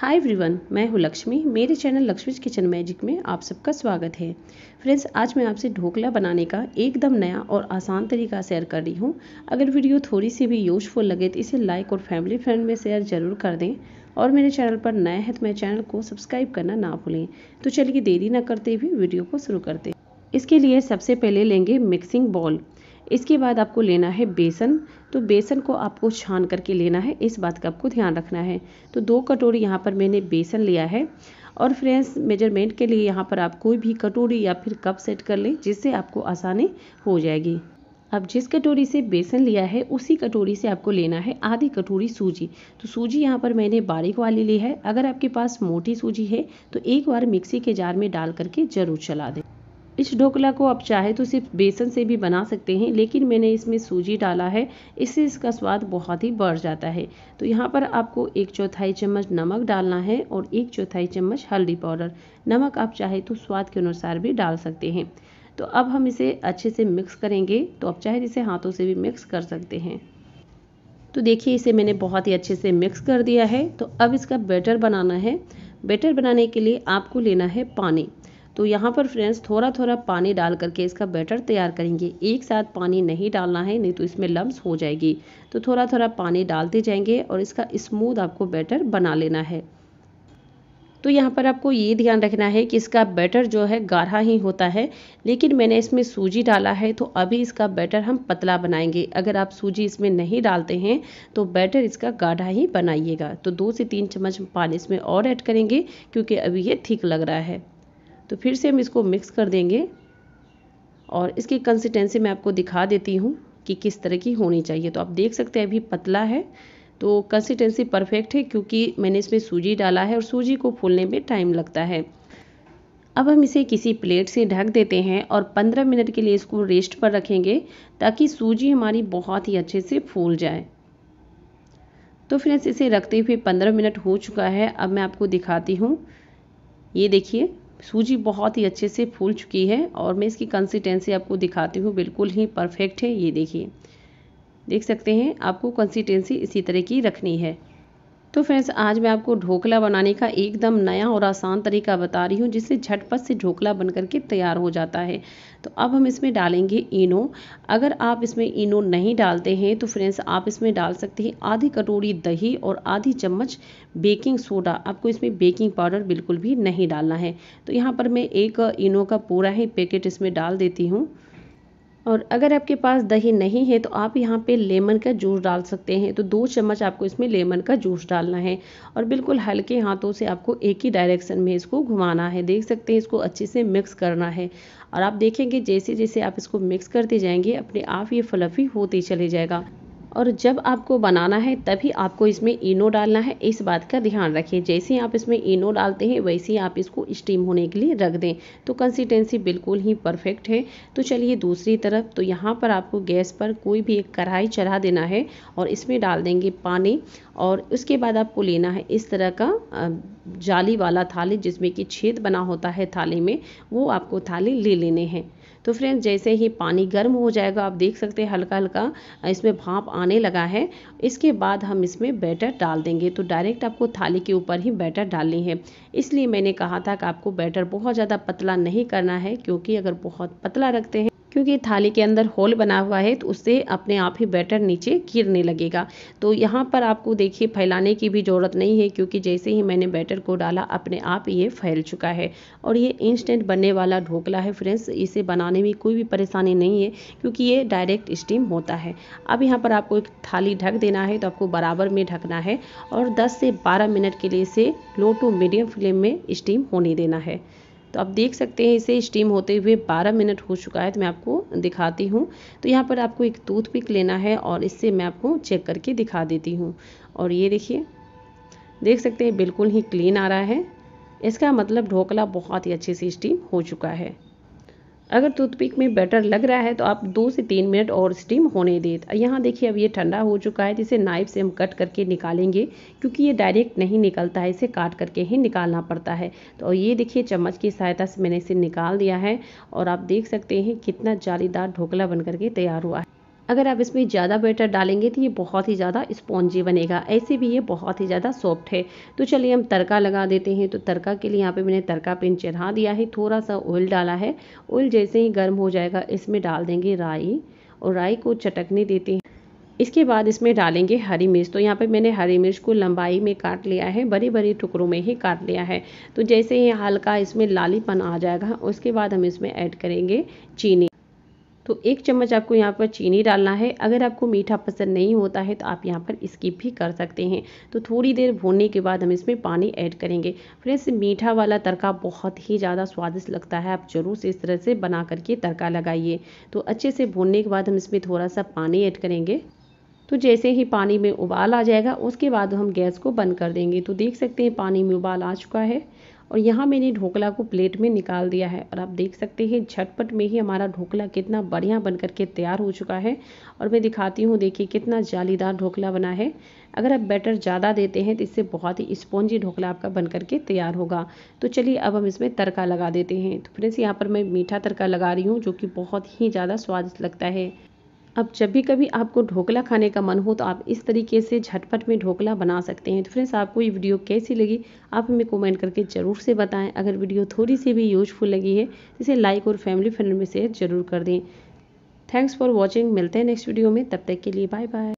hi everyone मैं हूँ लक्ष्मी मेरे चैनल लक्ष्मी किचन मैजिक में आप सबका स्वागत है फ्रेंड्स आज मैं आपसे ढोकला बनाने का एकदम नया और आसान तरीका शेयर कर रही हूँ अगर वीडियो थोड़ी सी भी यूजफुल लगे तो इसे लाइक और फैमिली फ्रेंड में शेयर जरूर कर दें और मेरे चैनल पर नए हैं तो मेरे चैनल को सब्सक्राइब करना ना भूलें तो चलिए देरी ना करते हुए वीडियो को शुरू करते इसके लिए सबसे पहले लेंगे मिक्सिंग बॉल इसके बाद आपको लेना है बेसन तो बेसन को आपको छान करके लेना है इस बात का आपको ध्यान रखना है तो दो कटोरी यहाँ पर मैंने बेसन लिया है और फ्रेंड्स मेजरमेंट के लिए यहाँ पर आप कोई भी कटोरी या फिर कप सेट कर लें जिससे आपको आसानी हो जाएगी अब जिस कटोरी से बेसन लिया है उसी कटोरी से आपको लेना है आधी कटोरी सूजी तो सूजी यहाँ पर मैंने बारीक वाली ली है अगर आपके पास मोटी सूजी है तो एक बार मिक्सी के जार में डाल करके ज़रूर चला दें इस ढोकला को आप चाहे तो सिर्फ बेसन से भी बना सकते हैं लेकिन मैंने इसमें सूजी डाला है इससे इसका स्वाद बहुत ही बढ़ जाता है तो यहाँ पर आपको एक चौथाई चम्मच नमक डालना है और एक चौथाई चम्मच हल्दी पाउडर नमक आप चाहे तो स्वाद के अनुसार भी डाल सकते हैं तो अब हम इसे अच्छे से मिक्स करेंगे तो आप चाहे तो इसे हाथों से भी मिक्स कर सकते हैं तो देखिए इसे मैंने बहुत ही अच्छे से मिक्स कर दिया है तो अब इसका बैटर बनाना है बैटर बनाने के लिए आपको लेना है पानी तो यहाँ पर फ्रेंड्स थोड़ा थोड़ा पानी डाल करके इसका बैटर तैयार करेंगे एक साथ पानी नहीं डालना है नहीं तो इसमें लम्स हो जाएगी तो थोड़ा थोड़ा पानी डालते जाएंगे और इसका स्मूद आपको बैटर बना लेना है तो यहाँ पर आपको ये ध्यान रखना है कि इसका बैटर जो है गाढ़ा ही होता है लेकिन मैंने इसमें सूजी डाला है तो अभी इसका बैटर हम पतला बनाएंगे अगर आप सूजी इसमें नहीं डालते हैं तो बैटर इसका गाढ़ा ही बनाइएगा तो दो से तीन चम्मच पानी इसमें और ऐड करेंगे क्योंकि अभी ये ठीक लग रहा है तो फिर से हम इसको मिक्स कर देंगे और इसकी कंसिस्टेंसी मैं आपको दिखा देती हूँ कि किस तरह की होनी चाहिए तो आप देख सकते हैं अभी पतला है तो कंसिस्टेंसी परफेक्ट है क्योंकि मैंने इसमें सूजी डाला है और सूजी को फूलने में टाइम लगता है अब हम इसे किसी प्लेट से ढक देते हैं और 15 मिनट के लिए इसको रेस्ट पर रखेंगे ताकि सूजी हमारी बहुत ही अच्छे से फूल जाए तो फ्रेंड्स इसे रखते हुए 15 मिनट हो चुका है अब मैं आपको दिखाती हूँ ये देखिए सूजी बहुत ही अच्छे से फूल चुकी है और मैं इसकी कंसिस्टेंसी आपको दिखाती हूँ बिल्कुल ही परफेक्ट है ये देखिए देख सकते हैं आपको कंसिस्टेंसी इसी तरह की रखनी है तो फ्रेंड्स आज मैं आपको ढोकला बनाने का एकदम नया और आसान तरीका बता रही हूँ जिससे झटपट से ढोकला बन करके तैयार हो जाता है तो अब हम इसमें डालेंगे इनो अगर आप इसमें इनो नहीं डालते हैं तो फ्रेंड्स आप इसमें डाल सकते हैं आधी कटोरी दही और आधी चम्मच बेकिंग सोडा आपको इसमें बेकिंग पाउडर बिल्कुल भी नहीं डालना है तो यहाँ पर मैं एक इनो का पूरा ही पैकेट इसमें डाल देती हूँ और अगर आपके पास दही नहीं है तो आप यहाँ पे लेमन का जूस डाल सकते हैं तो दो चम्मच आपको इसमें लेमन का जूस डालना है और बिल्कुल हल्के हाथों से आपको एक ही डायरेक्शन में इसको घुमाना है देख सकते हैं इसको अच्छे से मिक्स करना है और आप देखेंगे जैसे जैसे आप इसको मिक्स करते जाएंगे अपने आप ये फ्लफ़ी होते चले जाएगा और जब आपको बनाना है तभी आपको इसमें इनो डालना है इस बात का ध्यान रखिए जैसे आप इसमें इनो डालते हैं वैसे ही आप इसको स्टीम होने के लिए रख दें तो कंसिस्टेंसी बिल्कुल ही परफेक्ट है तो चलिए दूसरी तरफ तो यहाँ पर आपको गैस पर कोई भी एक कढ़ाई चढ़ा देना है और इसमें डाल देंगे पानी और उसके बाद आपको लेना है इस तरह का जाली वाला थाली जिसमें कि छेद बना होता है थाली में वो आपको थाली ले लेने हैं तो फ्रेंड्स जैसे ही पानी गर्म हो जाएगा आप देख सकते हैं हल्का हल्का इसमें भाप आने लगा है इसके बाद हम इसमें बैटर डाल देंगे तो डायरेक्ट आपको थाली के ऊपर ही बैटर डालनी है इसलिए मैंने कहा था कि आपको बैटर बहुत ज़्यादा पतला नहीं करना है क्योंकि अगर बहुत पतला रखते हैं क्योंकि थाली के अंदर होल बना हुआ है तो उससे अपने आप ही बैटर नीचे गिरने लगेगा तो यहाँ पर आपको देखिए फैलाने की भी ज़रूरत नहीं है क्योंकि जैसे ही मैंने बैटर को डाला अपने आप ये फैल चुका है और ये इंस्टेंट बनने वाला ढोकला है फ्रेंड्स इसे बनाने में कोई भी परेशानी नहीं है क्योंकि ये डायरेक्ट स्टीम होता है अब यहाँ पर आपको एक थाली ढक देना है तो आपको बराबर में ढकना है और दस से बारह मिनट के लिए इसे लो टू मीडियम फ्लेम में स्टीम होने देना है तो आप देख सकते हैं इसे स्टीम होते हुए 12 मिनट हो चुका है तो मैं आपको दिखाती हूँ तो यहाँ पर आपको एक टूथ पिक लेना है और इससे मैं आपको चेक करके दिखा देती हूँ और ये देखिए देख सकते हैं बिल्कुल ही क्लीन आ रहा है इसका मतलब ढोकला बहुत ही अच्छे से स्टीम हो चुका है अगर टूथपिक में बैटर लग रहा है तो आप दो से तीन मिनट और स्टीम होने दें यहाँ देखिए अब ये ठंडा हो चुका है जिसे नाइफ से हम कट करके निकालेंगे क्योंकि ये डायरेक्ट नहीं निकलता है इसे काट करके ही निकालना पड़ता है तो ये देखिए चम्मच की सहायता से मैंने इसे निकाल दिया है और आप देख सकते हैं कितना जालीदार ढोकला बन करके तैयार हुआ है अगर आप इसमें ज़्यादा बैटर डालेंगे तो ये बहुत ही ज़्यादा स्पॉन्जी बनेगा ऐसे भी ये बहुत ही ज़्यादा सॉफ्ट है तो चलिए हम तड़का लगा देते हैं तो तड़का के लिए यहाँ पे मैंने तड़का पिन चढ़ा दिया है थोड़ा सा ऑयल डाला है ऑयल जैसे ही गर्म हो जाएगा इसमें डाल देंगे राई और राई को चटकने देते हैं इसके बाद इसमें डालेंगे हरी मिर्च तो यहाँ पे मैंने हरी मिर्च को लंबाई में काट लिया है बड़े बड़े टुकड़ों में ही काट लिया है तो जैसे ही हल्का इसमें लालीपन आ जाएगा उसके बाद हम इसमें ऐड करेंगे चीनी तो एक चम्मच आपको यहाँ पर चीनी डालना है अगर आपको मीठा पसंद नहीं होता है तो आप यहाँ पर स्किप भी कर सकते हैं तो थोड़ी देर भूनने के बाद हम इसमें पानी ऐड करेंगे फ्रेंड्स मीठा वाला तड़का बहुत ही ज़्यादा स्वादिष्ट लगता है आप ज़रूर से इस तरह से बना करके तड़का लगाइए तो अच्छे से भूनने के बाद हम इसमें थोड़ा सा पानी ऐड करेंगे तो जैसे ही पानी में उबाल आ जाएगा उसके बाद हम गैस को बंद कर देंगे तो देख सकते हैं पानी में उबाल आ चुका है और यहाँ मैंने ढोकला को प्लेट में निकाल दिया है और आप देख सकते हैं झटपट में ही हमारा ढोकला कितना बढ़िया बन के तैयार हो चुका है और मैं दिखाती हूँ देखिए कितना जालीदार ढोकला बना है अगर आप बैटर ज़्यादा देते हैं तो इससे बहुत ही स्पॉन्जी ढोकला आपका बन करके तैयार होगा तो चलिए अब हम इसमें तड़का लगा देते हैं तो फ्रेंड्स यहाँ पर मैं मीठा तड़का लगा रही हूँ जो कि बहुत ही ज़्यादा स्वादिष्ट लगता है अब जब भी कभी आपको ढोकला खाने का मन हो तो आप इस तरीके से झटपट में ढोकला बना सकते हैं तो फ्रेंड्स आपको ये वीडियो कैसी लगी आप हमें कमेंट करके ज़रूर से बताएं अगर वीडियो थोड़ी सी भी यूजफुल लगी है तो इसे लाइक और फैमिली फ्रेंड में शेयर जरूर कर दें थैंक्स फॉर वॉचिंग मिलते हैं नेक्स्ट वीडियो में तब तक के लिए बाय बाय